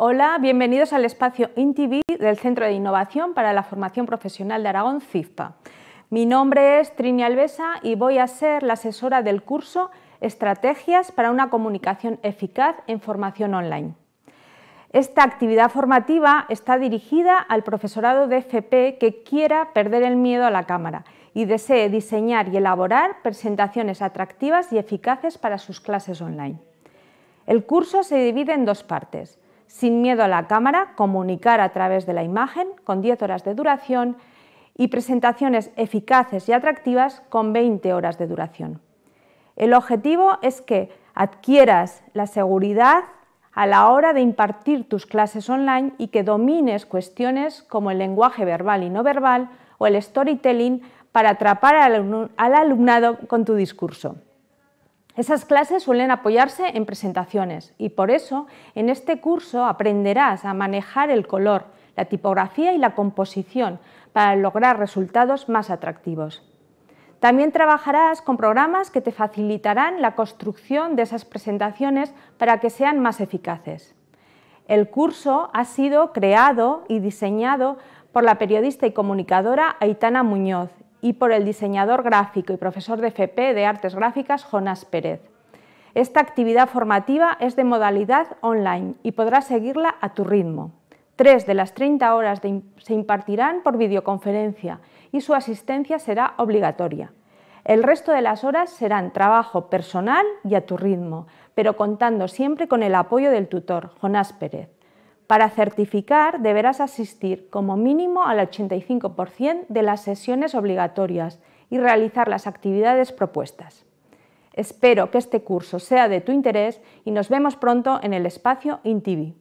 Hola, bienvenidos al espacio INTV del Centro de Innovación para la Formación Profesional de Aragón, CIFPA. Mi nombre es Trini Alvesa y voy a ser la asesora del curso Estrategias para una comunicación eficaz en formación online. Esta actividad formativa está dirigida al profesorado de FP que quiera perder el miedo a la cámara y desee diseñar y elaborar presentaciones atractivas y eficaces para sus clases online. El curso se divide en dos partes sin miedo a la cámara, comunicar a través de la imagen, con 10 horas de duración, y presentaciones eficaces y atractivas con 20 horas de duración. El objetivo es que adquieras la seguridad a la hora de impartir tus clases online y que domines cuestiones como el lenguaje verbal y no verbal o el storytelling para atrapar al alumnado con tu discurso. Esas clases suelen apoyarse en presentaciones y por eso en este curso aprenderás a manejar el color, la tipografía y la composición para lograr resultados más atractivos. También trabajarás con programas que te facilitarán la construcción de esas presentaciones para que sean más eficaces. El curso ha sido creado y diseñado por la periodista y comunicadora Aitana Muñoz y por el diseñador gráfico y profesor de FP de Artes Gráficas Jonas Pérez. Esta actividad formativa es de modalidad online y podrás seguirla a tu ritmo. Tres de las 30 horas se impartirán por videoconferencia y su asistencia será obligatoria. El resto de las horas serán trabajo personal y a tu ritmo, pero contando siempre con el apoyo del tutor, Jonás Pérez. Para certificar deberás asistir como mínimo al 85% de las sesiones obligatorias y realizar las actividades propuestas. Espero que este curso sea de tu interés y nos vemos pronto en el espacio INTV.